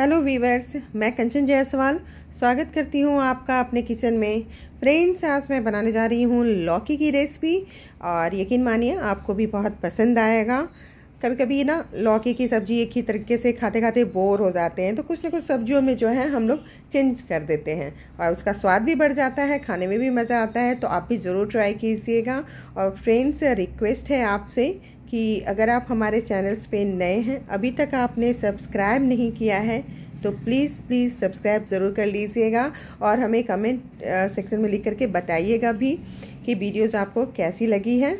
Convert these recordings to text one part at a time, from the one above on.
hello viewers मैं कंचन जायसवाल स्वागत करती हूँ आपका अपने किचन में फ्रेंड्स आज मैं बनाने जा रही हूँ लौकी की रेसिपी और यकीन मानिए आपको भी बहुत पसंद आएगा कभी कभी ना लौकी की सब्ज़ी एक ही तरीके से खाते खाते बोर हो जाते हैं तो कुछ ना कुछ सब्जियों में जो है हम लोग चेंज कर देते हैं और उसका स्वाद भी बढ़ जाता है खाने में भी मज़ा आता है तो आप भी ज़रूर ट्राई कीजिएगा और फ्रेंड्स रिक्वेस्ट है आपसे कि अगर आप हमारे चैनल्स पे नए हैं अभी तक आपने सब्सक्राइब नहीं किया है तो प्लीज़ प्लीज़ सब्सक्राइब ज़रूर कर लीजिएगा और हमें कमेंट सेक्शन में लिख करके बताइएगा भी कि वीडियोस आपको कैसी लगी है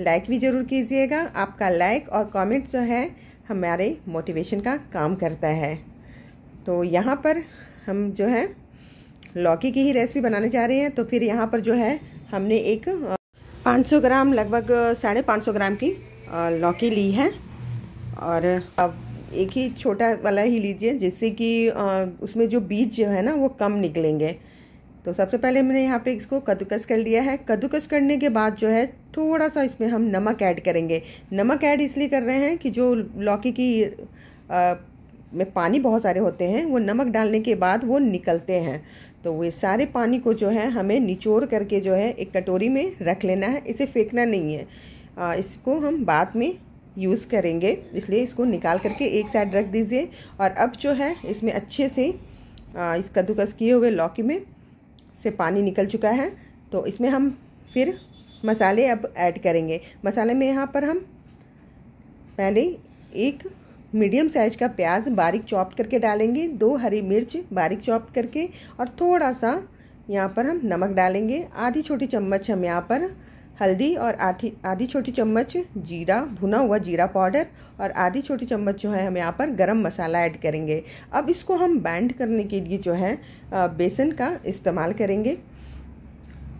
लाइक भी ज़रूर कीजिएगा आपका लाइक और कमेंट जो है हमारे मोटिवेशन का काम करता है तो यहाँ पर हम जो है लौकी की ही रेसिपी बनाने जा रहे हैं तो फिर यहाँ पर जो है हमने एक 500 ग्राम लगभग साढ़े पाँच ग्राम की लौकी ली है और अब एक ही छोटा वाला ही लीजिए जिससे कि उसमें जो बीज जो है ना वो कम निकलेंगे तो सबसे पहले मैंने यहाँ पे इसको कद्दूकस कर लिया है कद्दूकस करने के बाद जो है थोड़ा सा इसमें हम नमक ऐड करेंगे नमक ऐड इसलिए कर रहे हैं कि जो लौकी की आ, में पानी बहुत सारे होते हैं वो नमक डालने के बाद वो निकलते हैं तो वे सारे पानी को जो है हमें निचोड़ करके जो है एक कटोरी में रख लेना है इसे फेंकना नहीं है इसको हम बाद में यूज़ करेंगे इसलिए इसको निकाल करके एक साइड रख दीजिए और अब जो है इसमें अच्छे से इस कद्दूकस किए हुए लौकी में से पानी निकल चुका है तो इसमें हम फिर मसाले अब ऐड करेंगे मसाले में यहाँ पर हम पहले एक मीडियम साइज का प्याज बारीक चॉप करके डालेंगे दो हरी मिर्च बारीक चॉप करके और थोड़ा सा यहाँ पर हम नमक डालेंगे आधी छोटी चम्मच हम यहाँ पर हल्दी और आधी आधी छोटी चम्मच जीरा भुना हुआ जीरा पाउडर और आधी छोटी चम्मच जो है हम यहाँ पर गरम मसाला ऐड करेंगे अब इसको हम बैंड करने के लिए जो है बेसन का इस्तेमाल करेंगे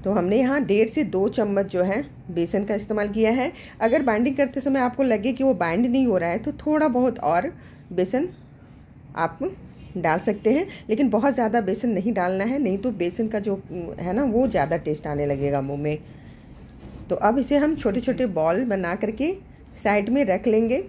तो हमने यहाँ डेढ़ से दो चम्मच जो है बेसन का इस्तेमाल किया है अगर बाइंडिंग करते समय आपको लगे कि वो बाइंड नहीं हो रहा है तो थोड़ा बहुत और बेसन आप डाल सकते हैं लेकिन बहुत ज़्यादा बेसन नहीं डालना है नहीं तो बेसन का जो है ना वो ज़्यादा टेस्ट आने लगेगा मुँह में तो अब इसे हम छोटे छोटे बॉल बना करके साइड में रख लेंगे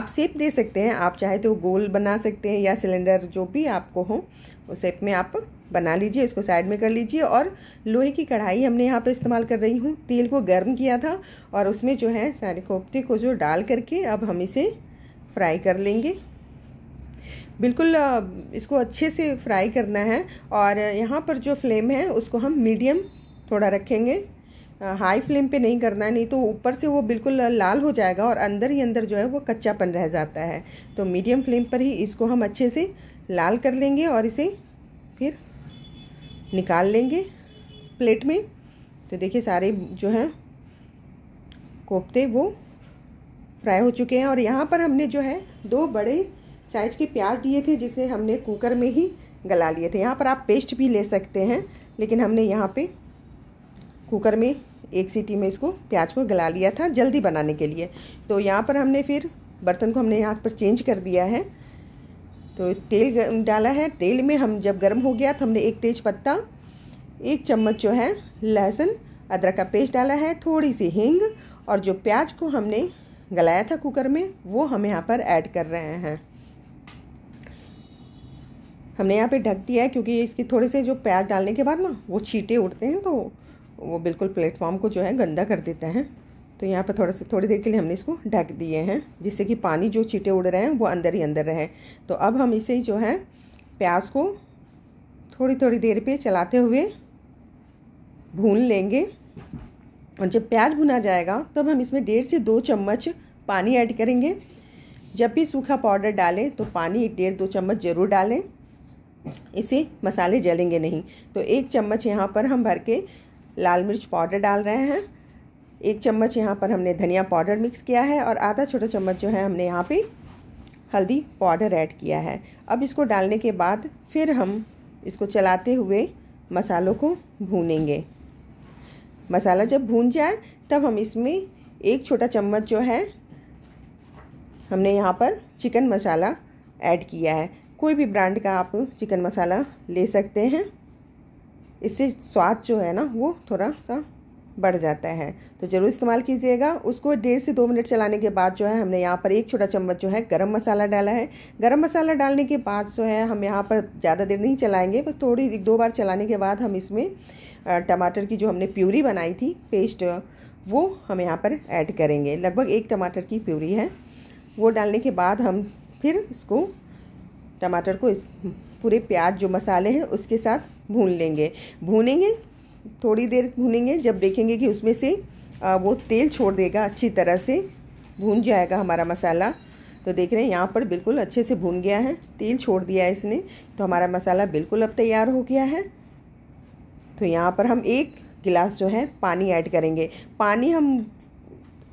आप शेप दे सकते हैं आप चाहे तो गोल बना सकते हैं या सिलेंडर जो भी आपको हो उस शेप में आप बना लीजिए इसको साइड में कर लीजिए और लोहे की कढ़ाई हमने यहाँ पर इस्तेमाल कर रही हूँ तेल को गर्म किया था और उसमें जो है सारे कोफ्ते को जो डाल करके अब हम इसे फ्राई कर लेंगे बिल्कुल इसको अच्छे से फ्राई करना है और यहाँ पर जो फ्लेम है उसको हम मीडियम थोड़ा रखेंगे हाई फ्लेम पे नहीं करना है नहीं तो ऊपर से वो बिल्कुल लाल हो जाएगा और अंदर ही अंदर जो है वो कच्चापन रह जाता है तो मीडियम फ्लेम पर ही इसको हम अच्छे से लाल कर लेंगे और इसे फिर निकाल लेंगे प्लेट में तो देखिए सारे जो हैं कोफ्ते वो फ्राई हो चुके हैं और यहाँ पर हमने जो है दो बड़े साइज़ के प्याज दिए थे जिसे हमने कुकर में ही गला लिए थे यहाँ पर आप पेस्ट भी ले सकते हैं लेकिन हमने यहाँ पे कुकर में एक सीटी में इसको प्याज को गला लिया था जल्दी बनाने के लिए तो यहाँ पर हमने फिर बर्तन को हमने यहाँ पर चेंज कर दिया है तो तेल डाला है तेल में हम जब गर्म हो गया तो हमने एक तेज पत्ता एक चम्मच जो है लहसुन अदरक का पेस्ट डाला है थोड़ी सी हींग और जो प्याज को हमने गलाया था कुकर में वो हम यहाँ पर ऐड कर रहे हैं हमने यहाँ पे ढक दिया है क्योंकि इसके थोड़े से जो प्याज डालने के बाद ना वो छीटे उठते हैं तो वो बिल्कुल प्लेटफॉर्म को जो है गंदा कर देता है तो यहाँ पर थोड़ा सा थोड़ी देर के लिए हमने इसको ढक दिए हैं जिससे कि पानी जो चीटे उड़ रहे हैं वो अंदर ही अंदर रहे तो अब हम इसे जो है प्याज को थोड़ी थोड़ी देर पे चलाते हुए भून लेंगे और जब प्याज भुना जाएगा तब हम इसमें डेढ़ से दो चम्मच पानी ऐड करेंगे जब भी सूखा पाउडर डालें तो पानी एक डेढ़ दो चम्मच ज़रूर डालें इससे मसाले जलेंगे नहीं तो एक चम्मच यहाँ पर हम भर के लाल मिर्च पाउडर डाल रहे हैं एक चम्मच यहाँ पर हमने धनिया पाउडर मिक्स किया है और आधा छोटा चम्मच जो है हमने यहाँ पे हल्दी पाउडर ऐड किया है अब इसको डालने के बाद फिर हम इसको चलाते हुए मसालों को भूनेंगे मसाला जब भून जाए तब हम इसमें एक छोटा चम्मच जो है हमने यहाँ पर चिकन मसाला ऐड किया है कोई भी ब्रांड का आप चिकन मसाला ले सकते हैं इससे स्वाद जो है ना वो थोड़ा सा बढ़ जाता है तो ज़रूर इस्तेमाल कीजिएगा उसको डेढ़ से दो मिनट चलाने के बाद जो है हमने यहाँ पर एक छोटा चम्मच जो है गरम मसाला डाला है गरम मसाला डालने के बाद जो है हम यहाँ पर ज़्यादा देर नहीं चलाएंगे बस थोड़ी एक दो बार चलाने के बाद हम इसमें टमाटर की जो हमने प्यूरी बनाई थी पेस्ट वो हम यहाँ पर ऐड करेंगे लगभग एक टमाटर की प्यूरी है वो डालने के बाद हम फिर इसको टमाटर को इस पूरे प्याज जो मसाले हैं उसके साथ भून लेंगे भूनेंगे थोड़ी देर भूनेंगे जब देखेंगे कि उसमें से वो तेल छोड़ देगा अच्छी तरह से भून जाएगा हमारा मसाला तो देख रहे हैं यहाँ पर बिल्कुल अच्छे से भून गया है तेल छोड़ दिया है इसने तो हमारा मसाला बिल्कुल अब तैयार हो गया है तो यहाँ पर हम एक गिलास जो है पानी ऐड करेंगे पानी हम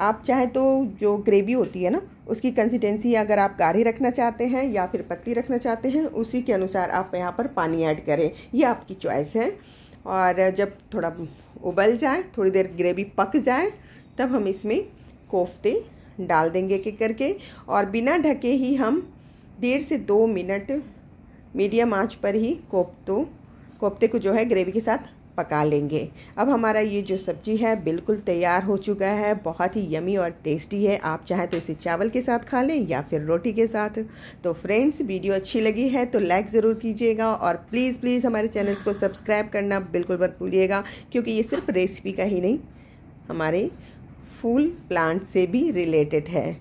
आप चाहें तो जो ग्रेवी होती है ना उसकी कंसिस्टेंसी अगर आप गाढ़ी रखना चाहते हैं या फिर पतली रखना चाहते हैं उसी के अनुसार आप यहाँ पर पानी ऐड करें ये आपकी चॉइस है और जब थोड़ा उबल जाए थोड़ी देर ग्रेवी पक जाए तब हम इसमें कोफ्ते डाल देंगे के करके और बिना ढके ही हम डेढ़ से दो मिनट मीडियम आंच पर ही कोफ्तों कोफ्ते को जो है ग्रेवी के साथ पका लेंगे अब हमारा ये जो सब्जी है बिल्कुल तैयार हो चुका है बहुत ही यमी और टेस्टी है आप चाहें तो इसे चावल के साथ खा लें या फिर रोटी के साथ तो फ्रेंड्स वीडियो अच्छी लगी है तो लाइक ज़रूर कीजिएगा और प्लीज़ प्लीज़ हमारे चैनल को सब्सक्राइब करना बिल्कुल मत भूलिएगा क्योंकि ये सिर्फ रेसिपी का ही नहीं हमारे फूल प्लांट से भी रिलेटेड है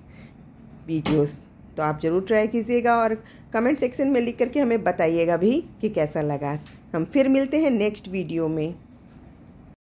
वीडियोज़ तो आप ज़रूर ट्राई कीजिएगा और कमेंट सेक्शन में लिख करके हमें बताइएगा भी कि कैसा लगा हम फिर मिलते हैं नेक्स्ट वीडियो में